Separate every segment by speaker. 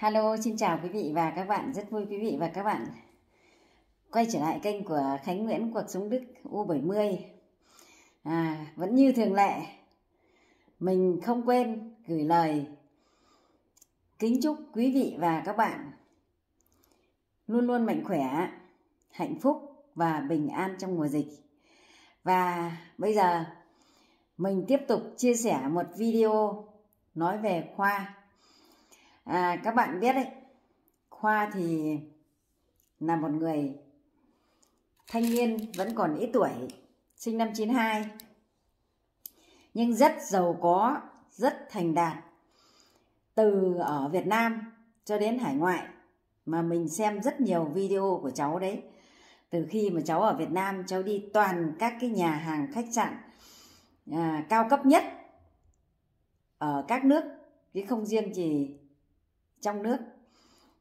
Speaker 1: Hello, xin chào quý vị và các bạn. Rất vui quý vị và các bạn quay trở lại kênh của Khánh Nguyễn Cuộc Sống Đức U70. À, vẫn như thường lệ, mình không quên gửi lời kính chúc quý vị và các bạn luôn luôn mạnh khỏe, hạnh phúc và bình an trong mùa dịch. Và bây giờ mình tiếp tục chia sẻ một video nói về khoa à, các bạn biết đấy khoa thì là một người thanh niên vẫn còn ít tuổi sinh năm 92 nhưng rất giàu có rất thành đạt từ ở Việt Nam cho đến hải ngoại mà mình xem rất nhiều video của cháu đấy từ khi mà cháu ở Việt Nam cháu đi toàn các cái nhà hàng khách sạn à, cao cấp nhất ở các nước chứ không riêng gì trong nước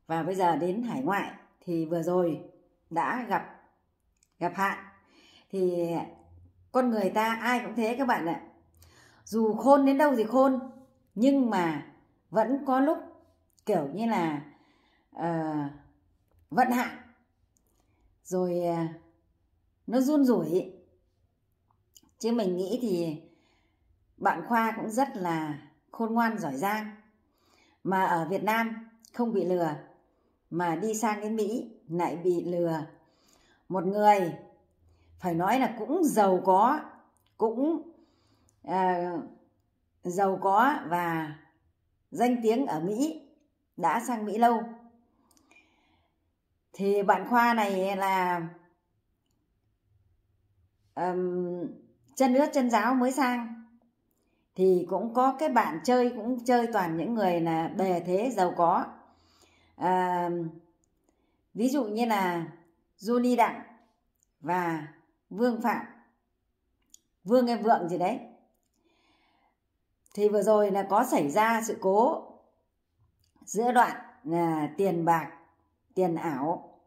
Speaker 1: và bây giờ đến hải ngoại thì vừa rồi đã gặp gặp hạn thì con người ta ai cũng thế các bạn ạ dù khôn đến đâu thì khôn nhưng mà vẫn có lúc kiểu như là uh, vận hạn rồi uh, nó run rủi chứ mình nghĩ thì bạn khoa cũng rất là khôn ngoan giỏi giang mà ở Việt Nam không bị lừa mà đi sang đến Mỹ lại bị lừa một người phải nói là cũng giàu có cũng à, giàu có và danh tiếng ở Mỹ đã sang Mỹ lâu thì bạn khoa này là um, chân ướt chân giáo mới sang thì cũng có cái bạn chơi cũng chơi toàn những người là bề thế giàu có à, ví dụ như là Johnny Đặng và Vương Phạm Vương em Vượng gì đấy thì vừa rồi là có xảy ra sự cố giữa đoạn là tiền bạc tiền ảo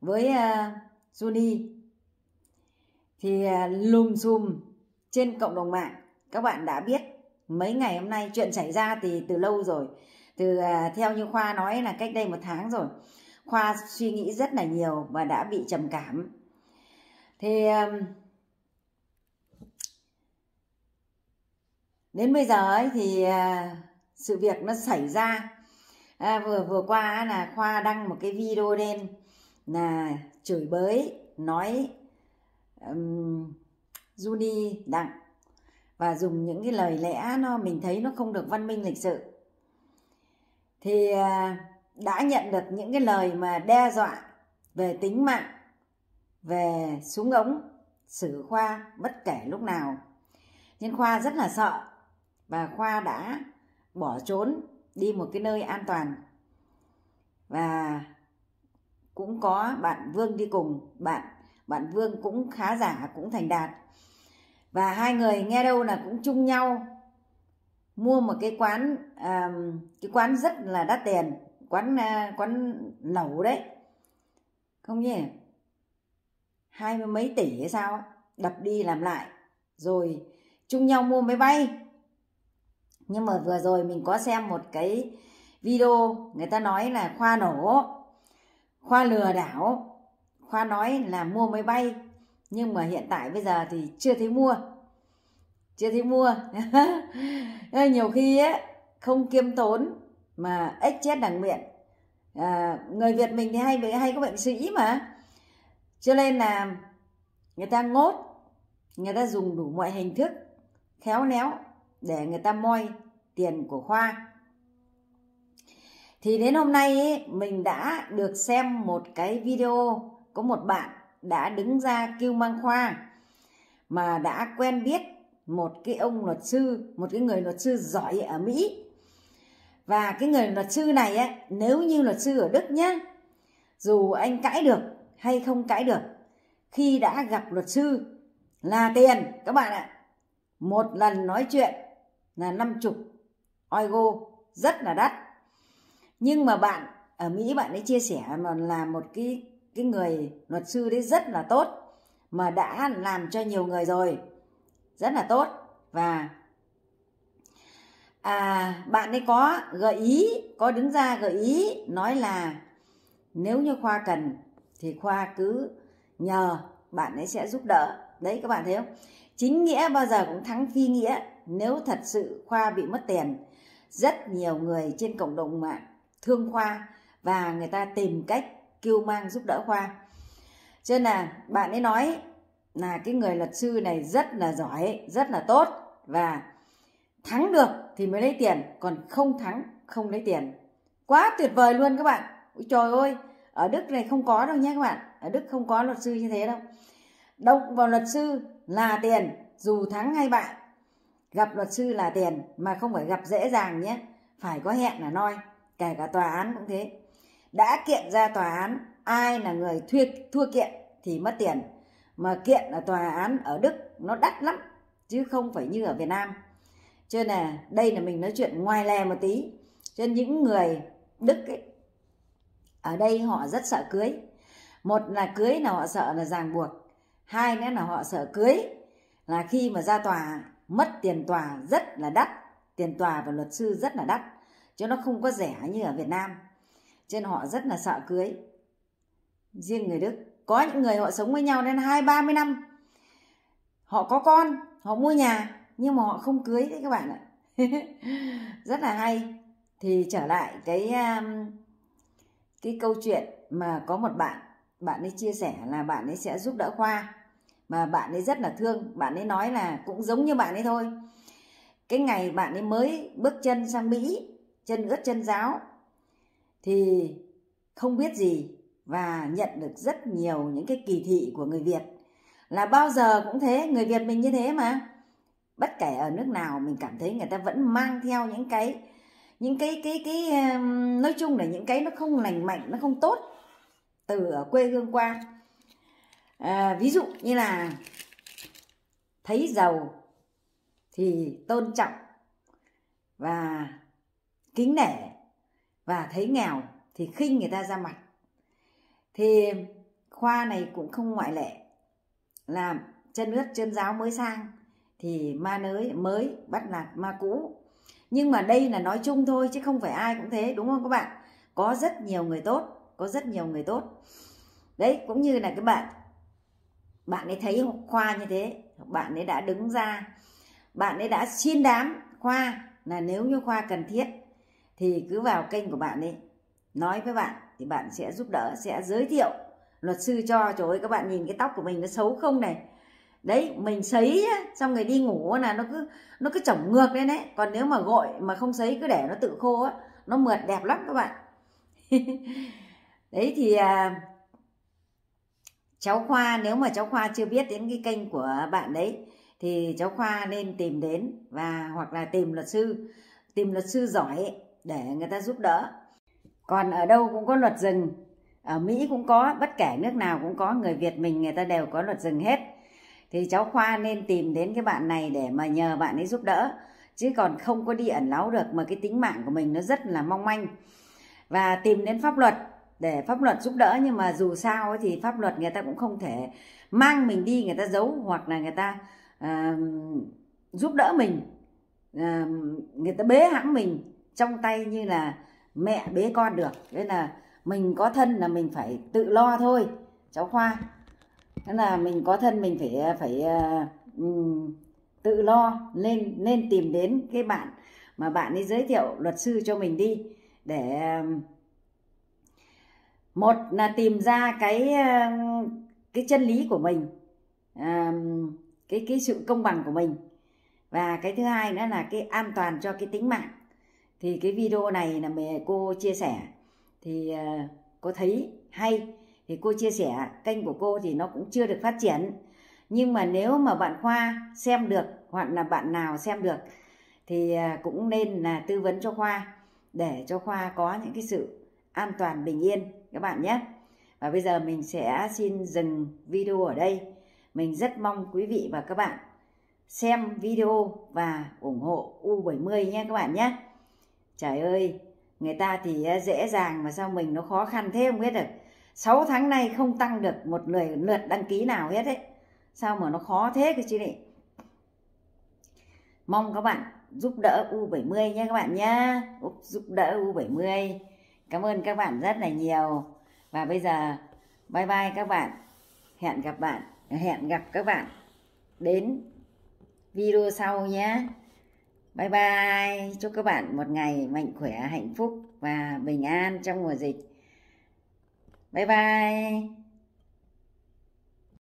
Speaker 1: với uh, à, Juni thì uh, lùm xùm trên cộng đồng mạng các bạn đã biết mấy ngày hôm nay chuyện xảy ra thì từ lâu rồi từ à, theo như khoa nói là cách đây một tháng rồi khoa suy nghĩ rất là nhiều và đã bị trầm cảm thì đến bây giờ ấy thì à, sự việc nó xảy ra à, vừa vừa qua là khoa đăng một cái video lên là chửi bới nói um, Juni đặng và dùng những cái lời lẽ nó mình thấy nó không được văn minh lịch sự thì à, đã nhận được những cái lời mà đe dọa về tính mạng về súng ống xử khoa bất kể lúc nào nên khoa rất là sợ và khoa đã bỏ trốn đi một cái nơi an toàn và cũng có bạn vương đi cùng bạn bạn vương cũng khá giả cũng thành đạt và hai người nghe đâu là cũng chung nhau mua một cái quán à, cái quán rất là đắt tiền quán à, quán lẩu đấy không nhỉ hai mươi mấy tỷ hay sao đập đi làm lại rồi chung nhau mua máy bay nhưng mà vừa rồi mình có xem một cái video người ta nói là khoa nổ khoa lừa đảo khoa nói là mua máy bay nhưng mà hiện tại bây giờ thì chưa thấy mua chưa thấy mua nhiều khi ấy, không kiêm tốn mà ếch chết đằng miệng à, người việt mình thì hay bị hay có bệnh sĩ mà cho nên là người ta ngốt người ta dùng đủ mọi hình thức khéo léo để người ta moi tiền của khoa thì đến hôm nay ấy, mình đã được xem một cái video có một bạn đã đứng ra kêu mang khoa mà đã quen biết một cái ông luật sư một cái người luật sư giỏi ở mỹ và cái người luật sư này ấy, nếu như luật sư ở đức nhá dù anh cãi được hay không cãi được khi đã gặp luật sư là tiền các bạn ạ một lần nói chuyện là năm chục oigo rất là đắt nhưng mà bạn ở mỹ bạn ấy chia sẻ là một cái cái người luật sư đấy rất là tốt mà đã làm cho nhiều người rồi rất là tốt và à, bạn ấy có gợi ý có đứng ra gợi ý nói là nếu như khoa cần thì khoa cứ nhờ bạn ấy sẽ giúp đỡ đấy các bạn thấy không chính nghĩa bao giờ cũng thắng phi nghĩa nếu thật sự khoa bị mất tiền rất nhiều người trên cộng đồng mạng thương khoa và người ta tìm cách kêu mang giúp đỡ khoa cho nên là bạn ấy nói là cái người luật sư này rất là giỏi rất là tốt và thắng được thì mới lấy tiền còn không thắng không lấy tiền quá tuyệt vời luôn các bạn Ôi trời ơi ở đức này không có đâu nhé các bạn ở đức không có luật sư như thế đâu động vào luật sư là tiền dù thắng hay bại gặp luật sư là tiền mà không phải gặp dễ dàng nhé phải có hẹn là noi kể cả tòa án cũng thế đã kiện ra tòa án ai là người thuyết thua kiện thì mất tiền mà kiện ở tòa án ở Đức nó đắt lắm chứ không phải như ở Việt Nam cho nên là đây là mình nói chuyện ngoài lè một tí cho những người Đức ấy, ở đây họ rất sợ cưới một là cưới là họ sợ là ràng buộc hai nữa là họ sợ cưới là khi mà ra tòa mất tiền tòa rất là đắt tiền tòa và luật sư rất là đắt chứ nó không có rẻ như ở Việt Nam cho nên họ rất là sợ cưới riêng người đức có những người họ sống với nhau đến hai ba mươi năm họ có con họ mua nhà nhưng mà họ không cưới đấy các bạn ạ rất là hay thì trở lại cái um, cái câu chuyện mà có một bạn bạn ấy chia sẻ là bạn ấy sẽ giúp đỡ khoa mà bạn ấy rất là thương bạn ấy nói là cũng giống như bạn ấy thôi cái ngày bạn ấy mới bước chân sang mỹ chân ướt chân giáo thì không biết gì và nhận được rất nhiều những cái kỳ thị của người Việt là bao giờ cũng thế người Việt mình như thế mà bất kể ở nước nào mình cảm thấy người ta vẫn mang theo những cái những cái cái cái, nói chung là những cái nó không lành mạnh nó không tốt từ ở quê hương qua à, ví dụ như là thấy giàu thì tôn trọng và kính nể và thấy nghèo thì khinh người ta ra mặt thì khoa này cũng không ngoại lệ là chân ướt chân giáo mới sang thì ma nới mới bắt nạt ma cũ nhưng mà đây là nói chung thôi chứ không phải ai cũng thế đúng không các bạn có rất nhiều người tốt có rất nhiều người tốt đấy cũng như là cái bạn bạn ấy thấy khoa như thế bạn ấy đã đứng ra bạn ấy đã xin đám khoa là nếu như khoa cần thiết thì cứ vào kênh của bạn đi nói với bạn thì bạn sẽ giúp đỡ sẽ giới thiệu luật sư cho trời ơi các bạn nhìn cái tóc của mình nó xấu không này đấy mình sấy xong rồi đi ngủ là nó cứ nó cứ chổng ngược lên đấy còn nếu mà gội mà không sấy cứ để nó tự khô á nó mượt đẹp lắm các bạn đấy thì à, cháu khoa nếu mà cháu khoa chưa biết đến cái kênh của bạn đấy thì cháu khoa nên tìm đến và hoặc là tìm luật sư tìm luật sư giỏi để người ta giúp đỡ còn ở đâu cũng có luật rừng ở mỹ cũng có bất kể nước nào cũng có người việt mình người ta đều có luật rừng hết thì cháu khoa nên tìm đến cái bạn này để mà nhờ bạn ấy giúp đỡ chứ còn không có đi ẩn náu được mà cái tính mạng của mình nó rất là mong manh và tìm đến pháp luật để pháp luật giúp đỡ nhưng mà dù sao thì pháp luật người ta cũng không thể mang mình đi người ta giấu hoặc là người ta uh, giúp đỡ mình uh, người ta bế hãm mình trong tay như là mẹ bế con được nên là mình có thân là mình phải tự lo thôi cháu khoa nên là mình có thân mình phải phải uh, tự lo nên nên tìm đến cái bạn mà bạn ấy giới thiệu luật sư cho mình đi để một là tìm ra cái ờ, cái chân lý của mình cái cái sự công bằng của mình và cái thứ hai nữa là cái an toàn cho cái tính mạng thì cái video này là mẹ cô chia sẻ thì à, cô thấy hay thì cô chia sẻ kênh của cô thì nó cũng chưa được phát triển nhưng mà nếu mà bạn khoa xem được hoặc là bạn nào xem được thì à, cũng nên là tư vấn cho khoa để cho khoa có những cái sự an toàn bình yên các bạn nhé và bây giờ mình sẽ xin dừng video ở đây mình rất mong quý vị và các bạn xem video và ủng hộ U70 nhé các bạn nhé trời ơi người ta thì à, dễ dàng mà sao mình nó khó khăn thế không biết được 6 tháng nay không tăng được một người lượt đăng ký nào hết đấy sao mà nó khó thế cơ chứ này mong các bạn giúp đỡ U70 nha các bạn nhé giúp đỡ U70 cảm ơn các bạn rất là nhiều và bây giờ bye bye các bạn hẹn gặp bạn hẹn gặp các bạn đến video sau nhé Bye bye, chúc các bạn một ngày mạnh khỏe, hạnh phúc và bình an trong mùa dịch. Bye bye.